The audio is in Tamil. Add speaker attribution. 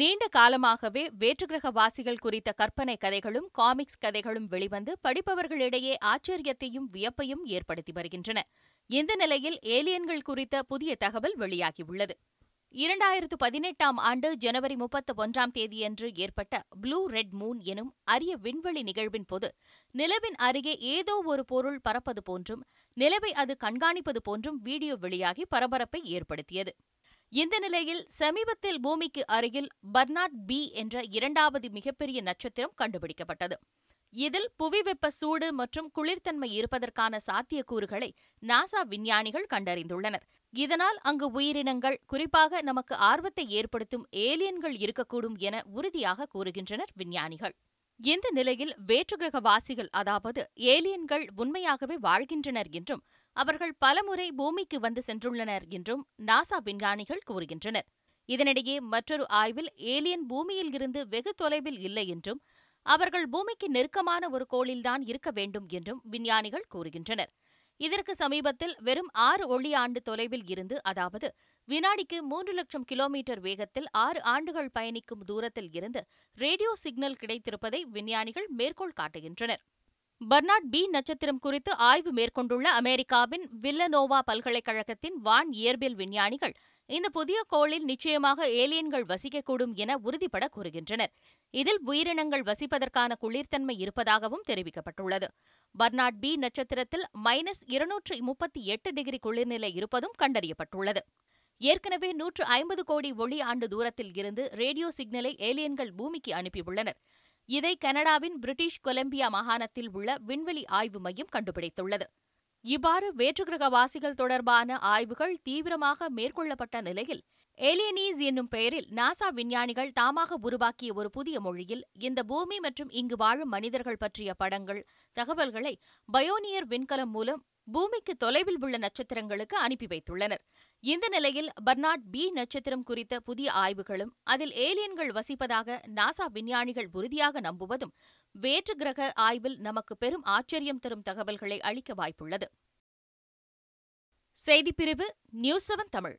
Speaker 1: நீண்ட காலமாகவே வேற்றுகிரக வாசிகள் குறித்த கற்பனை கதைகளும் காமிக்ஸ் கதைகளும் வெளிவந்து படிப்பவர்களிடையே ஆச்சரியத்தையும் வியப்பையும் ஏற்படுத்தி வருகின்றன இந்த நிலையில் ஏலியன்கள் குறித்த புதிய தகவல் வெளியாகியுள்ளது இரண்டாயிரத்து பதினெட்டாம் ஆண்டு ஜனவரி முப்பத்து ஒன்றாம் தேதியன்று ஏற்பட்ட ப்ளூ ரெட் மூன் எனும் அரிய விண்வெளி நிகழ்வின் போது நிலவின் அருகே ஏதோ ஒரு பொருள் பறப்பது போன்றும் நிலவை அது கண்காணிப்பது போன்றும் வீடியோ வெளியாகி பரபரப்பை ஏற்படுத்தியது இந்த நிலையில் சமீபத்தில் பூமிக்கு அருகில் பர்னாட் பி என்ற இரண்டாவது மிகப்பெரிய நட்சத்திரம் கண்டுபிடிக்கப்பட்டது இதில் புவி வெப்ப சூடு மற்றும் குளிர்தன்மை இருப்பதற்கான சாத்தியக்கூறுகளை நாசா விஞ்ஞானிகள் கண்டறிந்துள்ளனர் இதனால் அங்கு உயிரினங்கள் குறிப்பாக நமக்கு ஆர்வத்தை ஏற்படுத்தும் ஏலியன்கள் இருக்கக்கூடும் என உறுதியாக கூறுகின்றனர் விஞ்ஞானிகள் இந்த நிலையில் வேற்றுகிரகவாசிகள் அதாவது ஏலியன்கள் உண்மையாகவே வாழ்கின்றனர் என்றும் அவர்கள் பலமுறை பூமிக்கு வந்து சென்றுள்ளனர் என்றும் நாசா விஞ்ஞானிகள் கூறுகின்றனர் இதனிடையே மற்றொரு ஆய்வில் ஏலியன் பூமியில் இருந்து வெகு தொலைவில் இல்லை என்றும் அவர்கள் பூமிக்கு நெருக்கமான ஒரு கோளில்தான் இருக்க வேண்டும் என்றும் விஞ்ஞானிகள் கூறுகின்றனர் இதற்கு சமீபத்தில் வெறும் ஆறு ஒளி ஆண்டு தொலைவில் இருந்து அதாவது வினாடிக்கு மூன்று லட்சம் கிலோமீட்டர் வேகத்தில் ஆறு ஆண்டுகள் பயணிக்கும் தூரத்தில் இருந்து ரேடியோ சிக்னல் கிடைத்திருப்பதை விஞ்ஞானிகள் மேற்கோள் காட்டுகின்றனர் பர்னாட் பி நட்சத்திரம் குறித்து ஆய்வு மேற்கொண்டுள்ள அமெரிக்காவின் வில்லனோவா பல்கலைக்கழகத்தின் வான் இயற்பியல் விஞ்ஞானிகள் இந்த புதிய கோளில் நிச்சயமாக ஏலியன்கள் வசிக்கக்கூடும் என உறுதிபட கூறுகின்றனர் இதில் உயிரினங்கள் வசிப்பதற்கான குளிர்த்தன்மை இருப்பதாகவும் தெரிவிக்கப்பட்டுள்ளது பர்னாட் பி நட்சத்திரத்தில் மைனஸ் இருநூற்று முப்பத்தி எட்டு டிகிரி குளிர்நிலை இருப்பதும் கண்டறியப்பட்டுள்ளது ஏற்கனவே நூற்று ஐம்பது கோடி ஒளி ஆண்டு தூரத்தில் இருந்து ரேடியோ சிக்னலை ஏலியன்கள் பூமிக்கு அனுப்பியுள்ளனர் இதை கனடாவின் பிரிட்டிஷ் கொலம்பியா மாகாணத்தில் உள்ள விண்வெளி ஆய்வு மையம் கண்டுபிடித்துள்ளது இவ்வாறு வேற்றுக்கிரகவாசிகள் தொடர்பான ஆய்வுகள் தீவிரமாக மேற்கொள்ளப்பட்ட நிலையில் ஏலியனீஸ் என்னும் பெயரில் நாசா விஞ்ஞானிகள் தாமாக உருவாக்கிய ஒரு புதிய மொழியில் இந்த பூமி மற்றும் இங்கு வாழும் மனிதர்கள் பற்றிய படங்கள் தகவல்களை பயோனியர் விண்கலம் மூலம் பூமிக்கு தொலைவில் உள்ள நட்சத்திரங்களுக்கு அனுப்பி வைத்துள்ளனர் இந்த நிலையில் பர்னாட் பி நட்சத்திரம் குறித்த புதிய ஆய்வுகளும் அதில் ஏலியன்கள் வசிப்பதாக நாசா விஞ்ஞானிகள் உறுதியாக நம்புவதும் வேற்று கிரக ஆய்வில் நமக்கு பெரும் ஆச்சரியம் தரும் தகவல்களை அளிக்க வாய்ப்புள்ளது செய்திப்பிரிவு நியூஸ் செவன் தமிழ்